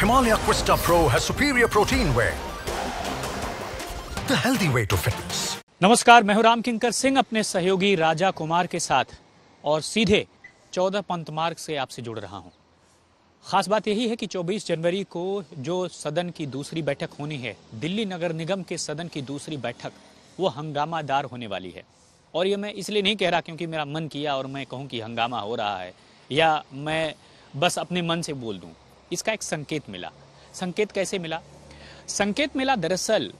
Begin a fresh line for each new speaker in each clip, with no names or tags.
Himalaya Quista Pro has superior protein whey. The healthy way to fitness. नमस्कार मैं हूं किंकर सिंह अपने सहयोगी राजा कुमार के साथ और सीधे 14 पंत मार्ग से आपसे जुड़ रहा हूं। खास बात यही है कि 24 जनवरी को जो सदन की दूसरी बैठक होनी है दिल्ली नगर निगम के सदन की दूसरी बैठक वो हंगामादार होने वाली है और ये मैं इसलिए नहीं कह रहा क्योंकि मेरा मन किया और मैं कहूँ कि हंगामा हो रहा है या मैं बस अपने मन से बोल दूँ इसका एक संकेत मिला संकेत कैसे मिला संकेत मिला दरअसल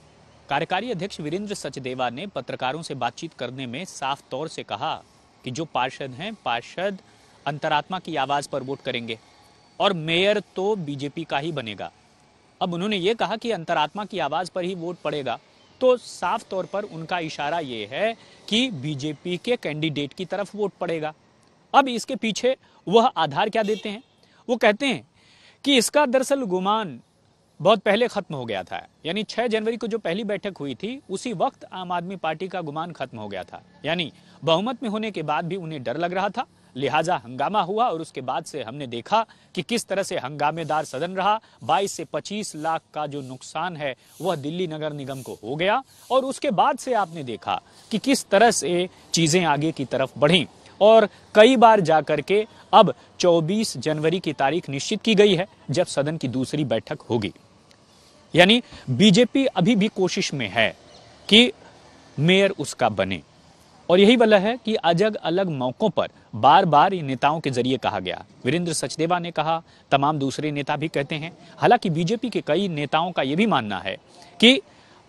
कार्यकारी अध्यक्ष वीरेंद्र सचदेवा ने पत्रकारों से बातचीत करने में साफ तौर से कहा कि जो पार्षद हैं पार्षद अंतरात्मा की आवाज पर वोट करेंगे और मेयर तो बीजेपी का ही बनेगा अब उन्होंने ये कहा कि अंतरात्मा की आवाज पर ही वोट पड़ेगा तो साफ तौर पर उनका इशारा ये है कि बीजेपी के कैंडिडेट की तरफ वोट पड़ेगा अब इसके पीछे वह आधार क्या देते हैं वो कहते हैं कि इसका दरअसल गुमान बहुत पहले ख़त्म हो गया था यानी 6 जनवरी को जो पहली बैठक हुई थी उसी वक्त आम आदमी पार्टी का गुमान खत्म हो गया था यानी बहुमत में होने के बाद भी उन्हें डर लग रहा था लिहाजा हंगामा हुआ और उसके बाद से हमने देखा कि किस तरह से हंगामेदार सदन रहा 22 से 25 लाख का जो नुकसान है वह दिल्ली नगर निगम को हो गया और उसके बाद से आपने देखा कि किस तरह से चीज़ें आगे की तरफ बढ़ी और कई बार जा करके अब 24 जनवरी की तारीख निश्चित की गई है जब सदन की दूसरी बैठक होगी यानी बीजेपी अभी भी कोशिश में है कि मेयर उसका बने और यही वाला है कि अलग अलग मौकों पर बार बार इन नेताओं के जरिए कहा गया वीरेंद्र सचदेवा ने कहा तमाम दूसरे नेता भी कहते हैं हालांकि बीजेपी के कई नेताओं का यह भी मानना है कि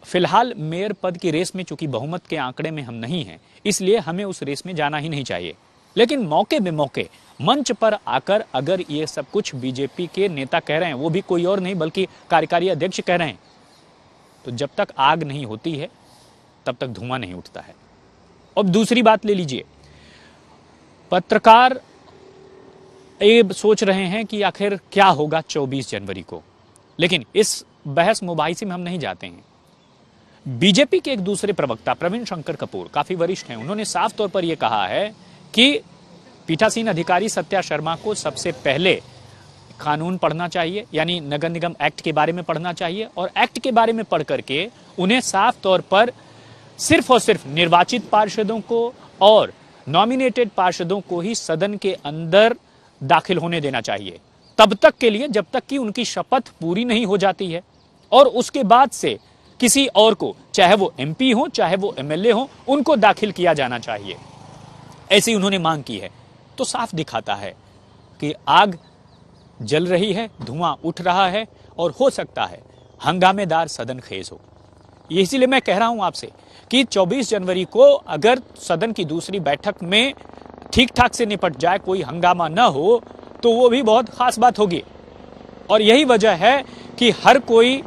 फिलहाल मेयर पद की रेस में चूंकि बहुमत के आंकड़े में हम नहीं हैं इसलिए हमें उस रेस में जाना ही नहीं चाहिए लेकिन मौके बे मौके मंच पर आकर अगर ये सब कुछ बीजेपी के नेता कह रहे हैं वो भी कोई और नहीं बल्कि कार्यकारी अध्यक्ष कह रहे हैं तो जब तक आग नहीं होती है तब तक धुआं नहीं उठता है अब दूसरी बात ले लीजिए पत्रकार ये सोच रहे हैं कि आखिर क्या होगा 24 जनवरी को लेकिन इस बहस मुबाइसी में हम नहीं जाते हैं बीजेपी के एक दूसरे प्रवक्ता प्रवीण शंकर कपूर काफी वरिष्ठ हैं उन्होंने साफ तौर पर यह कहा है कि पीठासीन अधिकारी सत्या शर्मा को सबसे पहले कानून पढ़ना चाहिए यानी नगर निगम एक्ट के बारे में पढ़ना चाहिए और एक्ट के बारे में पढ़ करके उन्हें साफ तौर पर सिर्फ और सिर्फ निर्वाचित पार्षदों को और नॉमिनेटेड पार्षदों को ही सदन के अंदर दाखिल होने देना चाहिए तब तक के लिए जब तक कि उनकी शपथ पूरी नहीं हो जाती है और उसके बाद से किसी और को चाहे वो एम हो चाहे वो एम हो उनको दाखिल किया जाना चाहिए ऐसी उन्होंने मांग की है तो साफ दिखाता है कि आग जल रही है धुआं उठ रहा है और हो सकता है हंगामेदार सदन खेज हो इसीलिए मैं कह रहा हूं आपसे कि 24 जनवरी को अगर सदन की दूसरी बैठक में ठीक ठाक से निपट जाए कोई हंगामा न हो तो वो भी बहुत खास बात होगी और यही वजह है कि हर कोई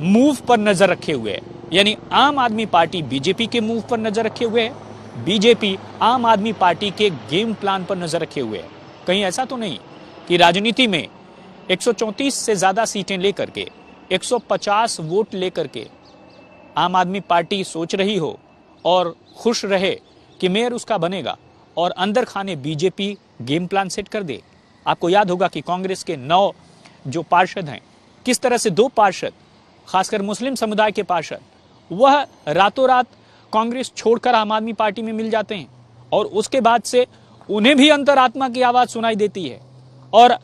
मूव पर नजर रखे हुए है यानी आम आदमी पार्टी बीजेपी के मूव पर नजर रखे हुए है बीजेपी आम आदमी पार्टी के गेम प्लान पर नजर रखे हुए है कहीं ऐसा तो नहीं कि राजनीति में 134 से ज्यादा सीटें लेकर के 150 वोट लेकर के आम आदमी पार्टी सोच रही हो और खुश रहे कि मेयर उसका बनेगा और अंदर खाने बीजेपी गेम प्लान सेट कर दे आपको याद होगा कि कांग्रेस के नौ जो पार्षद हैं किस तरह से दो पार्षद खासकर मुस्लिम समुदाय के पार्षद वह रातों रात कांग्रेस छोड़कर आम आदमी पार्टी में मिल जाते हैं और उसके बाद से उन्हें भी अंतरात्मा की आवाज़ सुनाई देती है और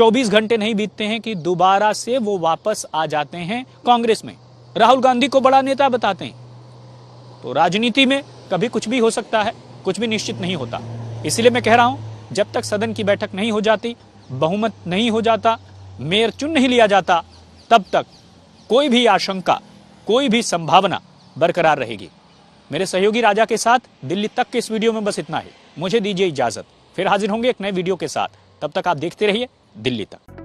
24 घंटे नहीं बीतते हैं कि दोबारा से वो वापस आ जाते हैं कांग्रेस में राहुल गांधी को बड़ा नेता बताते हैं तो राजनीति में कभी कुछ भी हो सकता है कुछ भी निश्चित नहीं होता इसलिए मैं कह रहा हूं जब तक सदन की बैठक नहीं हो जाती बहुमत नहीं हो जाता मेयर चुन नहीं लिया जाता तब तक कोई भी आशंका कोई भी संभावना बरकरार रहेगी मेरे सहयोगी राजा के साथ दिल्ली तक के इस वीडियो में बस इतना ही मुझे दीजिए इजाजत फिर हाजिर होंगे एक नए वीडियो के साथ तब तक आप देखते रहिए दिल्ली तक